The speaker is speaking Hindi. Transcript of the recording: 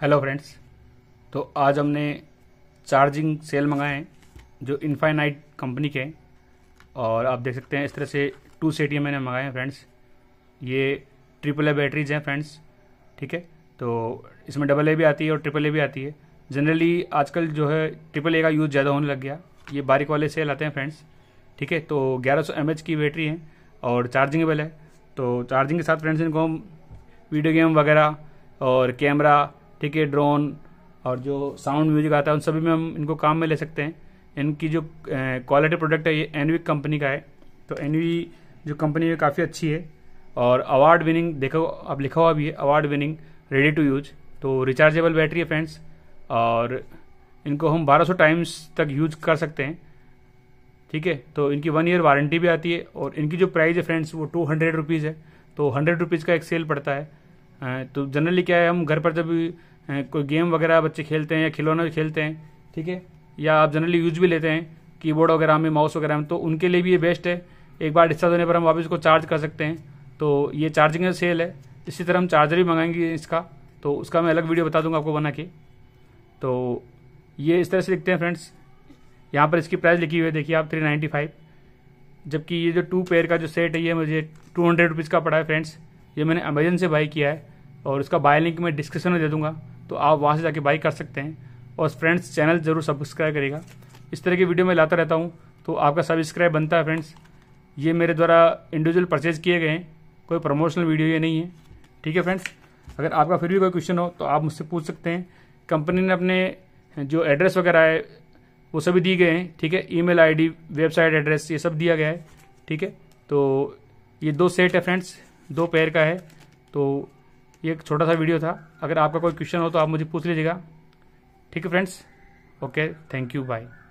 हेलो फ्रेंड्स तो आज हमने चार्जिंग सेल मंगाए हैं जो इन्फाइनाइट कंपनी के और आप देख सकते हैं इस तरह से टू सेट ये मैंने मंगाए हैं फ्रेंड्स ये ट्रिपल ए बैटरीज हैं फ्रेंड्स ठीक है तो इसमें डबल ए भी आती है और ट्रिपल ए भी आती है जनरली आजकल जो है ट्रिपल ए का यूज़ ज़्यादा होने लग गया ये बारीक वाले सेल आते हैं फ्रेंड्स ठीक है तो ग्यारह सौ की बैटरी है और चार्जिंगबल है तो चार्जिंग के साथ फ्रेंड्स इनको हम वीडियो गेम वगैरह और कैमरा ठीक है ड्रोन और जो साउंड म्यूजिक आता है उन सभी में हम इनको काम में ले सकते हैं इनकी जो क्वालिटी प्रोडक्ट है ये एनविक कंपनी का है तो एनवी जो कंपनी है काफ़ी अच्छी है और अवार्ड विनिंग देखो अब लिखा हुआ भी है award winning ready to use तो रिचार्जेबल बैटरी है फ्रेंड्स और इनको हम 1200 टाइम्स तक यूज कर सकते हैं ठीक है तो इनकी वन ईयर वारंटी भी आती है और इनकी जो प्राइस है फ्रेंड्स वो टू हंड्रेड रुपीज़ है तो हंड्रेड रुपीज़ का एक सेल पड़ता है तो जनरली क्या है हम घर पर जब कोई गेम वगैरह बच्चे खेलते हैं या खिलौने खेलते हैं ठीक है या आप जनरली यूज भी लेते हैं कीबोर्ड वगैरह में माउस वगैरह में तो उनके लिए भी ये बेस्ट है एक बार डिस्चार्ज होने पर हम वापस इसको चार्ज कर सकते हैं तो ये चार्जिंग सेल है इसी तरह हम चार्जर भी मंगाएंगे इसका तो उसका मैं अलग वीडियो बता दूंगा आपको बना के तो ये इस तरह से लिखते हैं फ्रेंड्स यहाँ पर इसकी प्राइस लिखी हुई है देखिए आप थ्री नाइन्टी फाइव जबकि ये जो टू पेयर का जो सेट है ये मुझे टू हंड्रेड रुपीज़ का पड़ा है फ्रेंड्स ये मैंने अमेजन से बाई किया है और इसका बाय लिंक मैं डिस्क्रिप्शन में दे दूंगा तो आप वहाँ से जाके बाई कर सकते हैं और फ्रेंड्स चैनल ज़रूर सब्सक्राइब करेगा इस तरह की वीडियो मैं लाता रहता हूँ तो आपका सब्सक्राइब बनता है फ्रेंड्स ये मेरे द्वारा इंडिविजुअल परचेज किए गए हैं कोई प्रमोशनल वीडियो ये नहीं है ठीक है फ्रेंड्स अगर आपका फिर भी कोई क्वेश्चन हो तो आप मुझसे पूछ सकते हैं कंपनी ने अपने जो एड्रेस वगैरह है वो सभी दिए गए हैं ठीक है ईमेल आईडी वेबसाइट एड्रेस ये सब दिया गया है ठीक है तो ये दो सेट है फ्रेंड्स दो पैर का है तो ये एक छोटा सा वीडियो था अगर आपका कोई क्वेश्चन हो तो आप मुझे पूछ लीजिएगा ठीक है friends okay thank you bye